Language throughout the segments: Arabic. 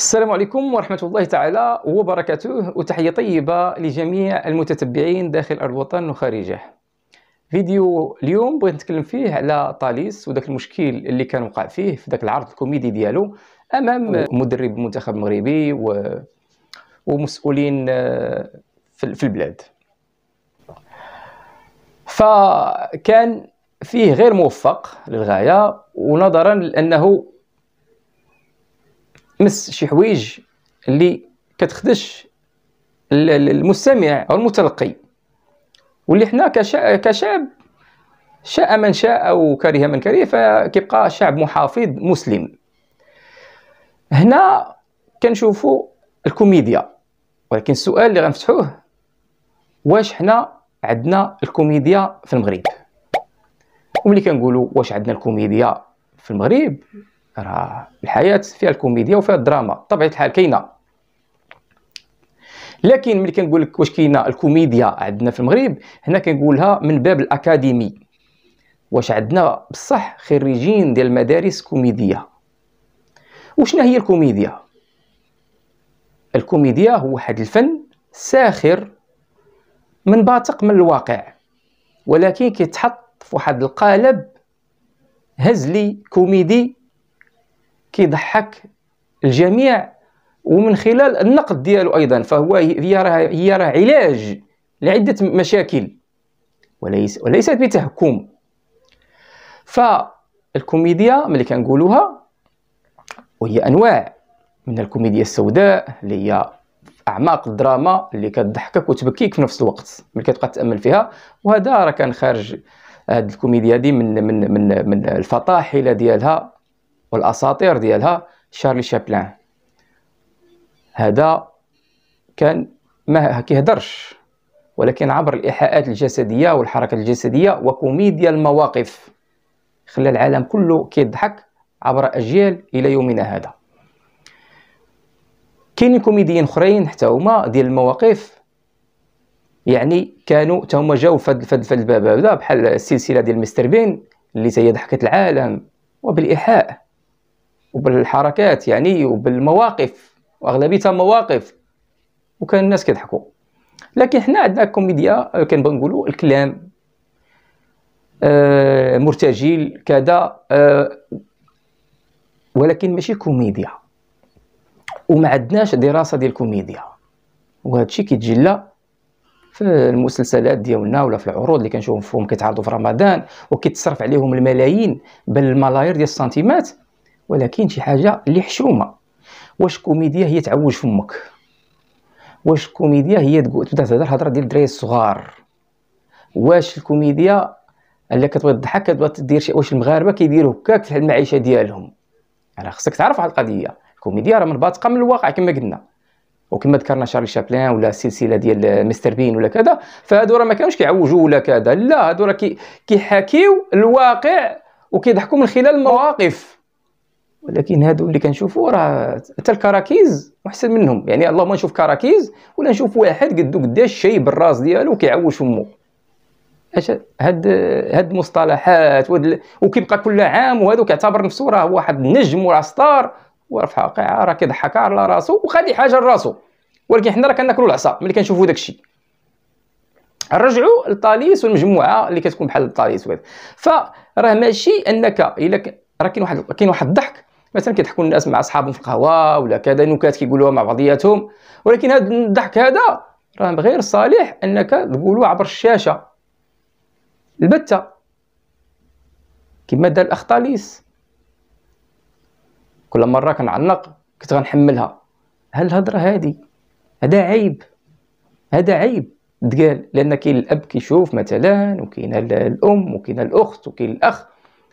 السلام عليكم ورحمة الله تعالى وبركاته وتحية طيبة لجميع المتتبعين داخل أرض الوطن وخارجه فيديو اليوم بغيت نتكلم فيه على طاليس وداك المشكل اللي كان وقع فيه في داك العرض الكوميدي ديالو أمام مدرب المنتخب المغربي و... ومسؤولين آه، في البلاد فكان فيه غير موفق للغاية ونظرا لأنه مس شي حوايج اللي كتخدش المستمع او المتلقي واللي حنا كشعب شاء من شاء كره من كره فكيبقى شعب محافظ مسلم هنا كنشوفوا الكوميديا ولكن السؤال اللي غنفتحوه واش حنا عندنا الكوميديا في المغرب وملي كنقولوا واش عندنا الكوميديا في المغرب راه الحياه فيها الكوميديا وفيها الدراما بطبيعه الحال كاينه لكن ملي كنقول لك واش كاينه الكوميديا عندنا في المغرب هنا كنقولها من باب الاكاديمي واش عندنا بصح خريجين ديال المدارس كوميديا وشنا هي الكوميديا الكوميديا هو واحد الفن ساخر باطق من الواقع ولكن كيتحط في واحد القالب هزلي كوميدي كيضحك الجميع ومن خلال النقد ديالو ايضا فهو هي راه هي راه علاج لعده مشاكل وليس وليست بتهكم فالكوميديا ملي كنقولوها وهي انواع من الكوميديا السوداء اللي هي اعماق الدراما اللي كتضحكك وتبكيك في نفس الوقت ملي كتبقى تامل فيها وهذا راه كان خارج هاد الكوميديا دي من من من من الفطاحله ديالها والاساطير ديالها شارلي شابلان هذا كان ما كيهضرش ولكن عبر الايحاءات الجسديه والحركه الجسديه وكوميديا المواقف خلى العالم كله كيضحك عبر اجيال الى يومنا هذا كاينين كوميديين اخرين حتى هما ديال المواقف يعني كانوا حتى هما جاو فهاد فهاد الباب هذا بحال السلسله ديال مستر بين اللي تهي ضحكه العالم وبالايحاء وبالحركات يعني وبالمواقف واغلبيتها مواقف وكان الناس كيضحكوا لكن حنا عندنا كوميديا كنبغي نقولوا الكلام آه مرتجل كذا آه ولكن ماشي كوميديا وما عندناش دراسه ديال الكوميديا وهذا الشيء كيتجلى في المسلسلات ديالنا ولا في العروض اللي كنشوفهم كيتعرضوا في رمضان وكيتصرف عليهم الملايين بل الملايير ديال السنتيمات ولكن شي حاجه اللي حشومه واش كوميديا هي تعوج فمك واش الكوميديا هي تبدا تهضر الهضره ديال الدراري الصغار واش الكوميديا اللي كتبغي تضحك كتبغي دير شي واش المغاربه كيديروا هكاك المعيشه ديالهم راه خصك تعرف واحد القضيه الكوميديا راه منبثقه من الواقع كما قلنا وكما ذكرنا شارلي شابلان ولا السلسله ديال مستر بين ولا كذا فهادو راه ما كانوش كيعوجوا ولا كذا لا هادو راه كيحاكيو الواقع وكيضحكوا من خلال المواقف ولكن هادو اللي كنشوفو راه حتى الكراكيز احسن منهم يعني اللهم نشوف كراكيز ولا نشوف واحد قدو قداش شاي بالراس ديالو كيعوش فمو اش هاد هاد المصطلحات وهاد وكيبقى كل عام وهادو كيعتبر نفسو راه واحد النجم ولا ستار ورفع الواقع راه كيضحك على راسو وخادي حاجه لراسو ولكن حنا راه كناكلو العصا ملي كنشوفو داكشي نرجعوا للطاليس والمجموعه اللي كتكون بحال الطاليس وهذا فراه ماشي انك الا راه كاين واحد كاين واحد الضحك مثلا كيضحكوا الناس مع اصحابهم في القهوه ولا كذا نكات كيقولوها مع بعضياتهم ولكن هذا الضحك هذا راه غير صالح انك تقولوه عبر الشاشه البته كما دار الاخ طاليس كل مره كنعنق كنت غنحملها هل الهضره هادي هذا عيب هذا عيب تقال لان كاين الاب كيشوف مثلا وكاين الام وكاين الاخت وكاين الاخ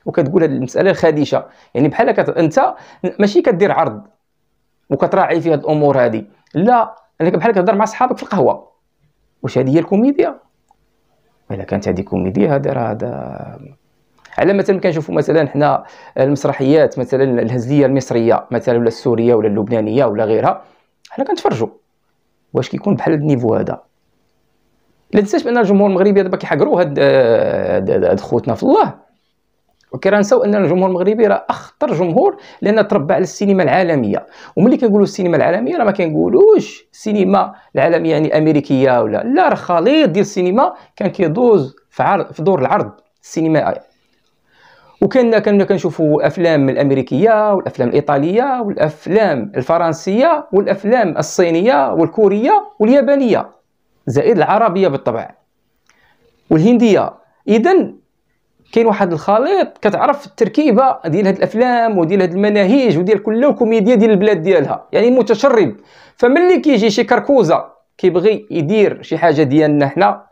وكتقول هذه المساله خادشه يعني بحال كت... انت ماشي كدير عرض وكتراعي في هذه الامور هذه لا انك بحال كتهضر مع صحابك في القهوه واش هذه هي الكوميديا الا كانت هذه كوميديا هذا راه هذا على مثلا كنشوفوا مثلا حنا المسرحيات مثلا الهزليه المصريه مثلا ولا السوريه ولا اللبنانيه ولا غيرها حنا كنتفرجوا واش كيكون بحال هذا النيفو هذا لا تنساش بان الجمهور المغربي دابا كيحقروا آه، هاد, هاد خوتنا في الله اوكي راه نساو ان الجمهور المغربي راه اخطر جمهور لان تربى على السينما العالميه وملي كنقولوا السينما العالميه راه ما كنقولوش السينما العالميه يعني امريكيه ولا لا راه خليط ديال السينما كان كيدوز في عرض في دور العرض السينمائي وكنا كنا كنشوفوا افلام الامريكيه والافلام الايطاليه والافلام الفرنسيه والافلام الصينيه والكوريه واليابانيه زائد العربيه بالطبع والهنديه اذا كاين واحد الخليط كتعرف التركيبه ديال هاد الافلام وديال هاد المناهج وديال كل الكوميديا ديال البلاد ديالها يعني متشرب فملي كيجي شي كركوزه كيبغي يدير شي حاجه ديالنا حنا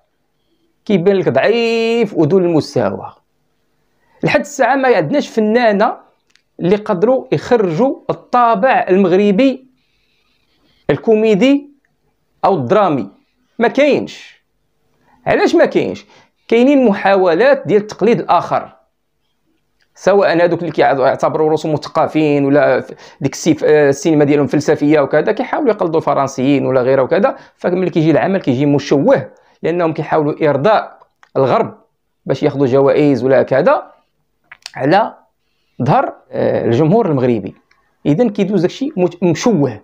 كيبان لك ضعيف ودون المستوى لحد الساعه ما عندناش فنانه اللي قدروا يخرجوا الطابع المغربي الكوميدي او الدرامي ما كاينش علاش ما كاينش كاينين محاولات ديال تقليد الاخر سواء هذوك اللي كيعتبروا روسو مثقفين ولا ديك آه، السينما ديالهم فلسفيه وكذا كيحاولوا يقلدوا الفرنسيين ولا غيره وكذا فملي كيجي العمل كيجي مشوه لانهم كيحاولوا ارضاء الغرب باش ياخذوا جوائز ولا كذا على ظهر آه، الجمهور المغربي اذا كيدوز داكشي مشوه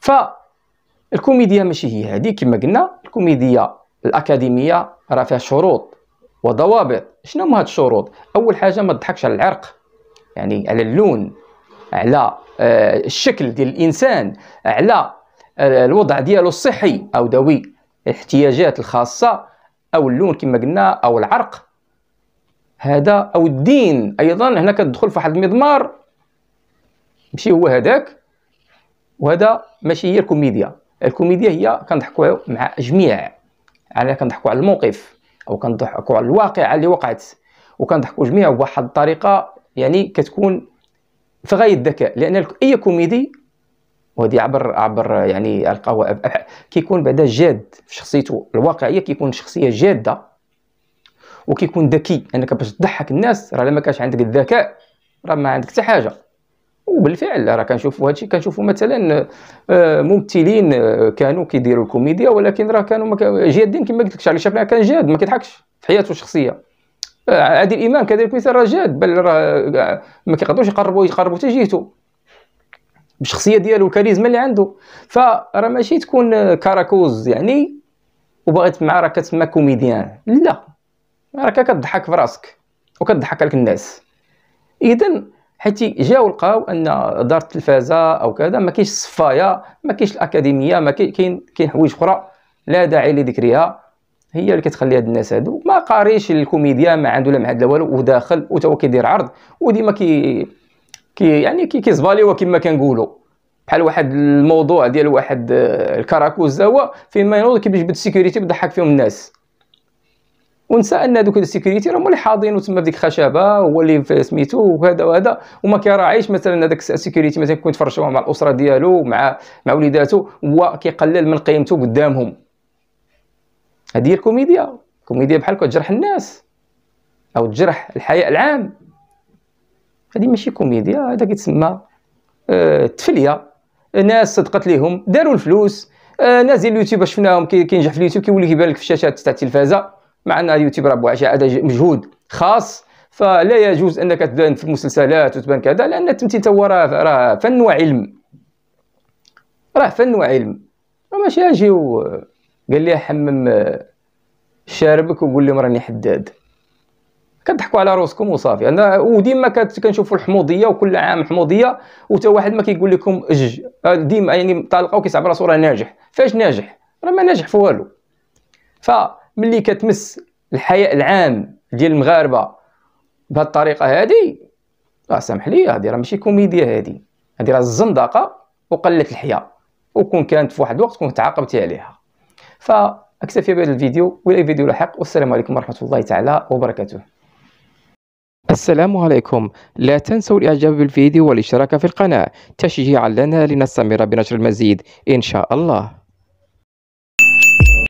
فالكوميديا ماشي هي هذه كما قلنا الكوميديا الاكاديميه راه فيها شروط وضوابط شنو هما هاد الشروط اول حاجه ما تضحكش على العرق يعني على اللون على آه، الشكل ديال الانسان على آه، الوضع ديالو الصحي او ذوي الاحتياجات الخاصه او اللون كما قلنا او العرق هذا او الدين ايضا هنا كتدخل في واحد المضمار ماشي هو هذاك وهذا ماشي هي الكوميديا الكوميديا هي كنضحكوا مع جميع انا كنضحكوا على الموقف او كنضحكوا على الواقعه اللي وقعت وكنضحكوا جميعا بواحد الطريقه يعني كتكون في غايه الذكاء لان اي كوميدي وهذه عبر عبر يعني القوى كيكون بعدا جاد في شخصيته الواقعيه كيكون شخصيه جاده وكيكون ذكي انك باش تضحك الناس راه ما كانش عندك الذكاء راه ما عندك حتى حاجه وبالفعل راه كنشوفوا هادشي كنشوفوا مثلا آه، ممثلين آه، كانوا كيديروا الكوميديا ولكن راه كانوا جياد الدين كما قلت لك شعلي شافنا كان جاد ما كيضحكش في حياته الشخصيه آه، عادل امام كذلك مثال راه جاد بل راه ما كيقدروش يقربوا يقربوا حتى جهته بالشخصيه ديالو والكاريزما اللي عنده فراه ماشي تكون كاراكوز يعني وباغي تسمع راه كتسمى كوميديان لا راك كتضحك في راسك وكتضحك لك الناس اذا حيت جاو لقاو ان دار التلفازه او كذا ما كاينش الصفايه ما كاينش الاكاديميه ما كاين كاين حوايج اخرى لا داعي لذكرها هي اللي كتخلي هاد الناس هادو ما قاريش الكوميديا ما عنده لا معاد لا والو وداخل وتو كيدير عرض وديما كي كي يعني كي كيزباليو كما كنقولوا بحال واحد الموضوع ديال واحد آه، الكراكوز هو ما ينوض كيبجبد السيكوريتي بيضحك فيهم الناس ونسى ان هذوك السيكوريتي راهم اللي حاضين تما في ديك الخشبه هو اللي في سميتو وهذا وهذا وما كيراعيش مثلا هذاك السيكوريتي مثلا كون تفرجوا مع الاسره ديالو مع مع وليداتو هو كيقلل من قيمته قدامهم هذه هي الكوميديا كوميديا بحال كتجرح الناس او تجرح الحياء العام هذه ماشي كوميديا هذا كيتسمى أه تفليه ناس صدقت ليهم داروا الفلوس أه ناس ديال اليوتيوب شفناهم كينجح في اليوتيوب كيولي كيبان لك في الشاشات تاع التلفازه مع ان اليوتيوب راه بوحدها هذا مجهود خاص فلا يجوز انك تبان في المسلسلات وتبان كذا لان التمثيل هو راه فن وعلم راه فن وعلم راه ماشي اجي قال لي حمم شاربك وقول لهم راني حداد كضحكوا على روسكم وصافي انا وديما كنشوفوا الحموضيه وكل عام حموضيه وتا واحد ما كيقول لكم اج آه، ديما يعني طالقه وكيصعب راسو راه ناجح فاش ناجح راه ما ناجح في والو ف ملي كتمس الحياء العام ديال المغاربه بهذه الطريقه هذه اه سامح لي هذه راه ماشي كوميديا هذه هذه راه الزندقه وقله الحياء وكون كانت في واحد الوقت كنت تعاقبت عليها فاكتفي بهذا الفيديو ولا فيديو لاحق والسلام عليكم ورحمه الله تعالى وبركاته السلام عليكم لا تنسوا الاعجاب بالفيديو والاشتراك في القناه تشجيعا لنا لنستمر بنشر المزيد ان شاء الله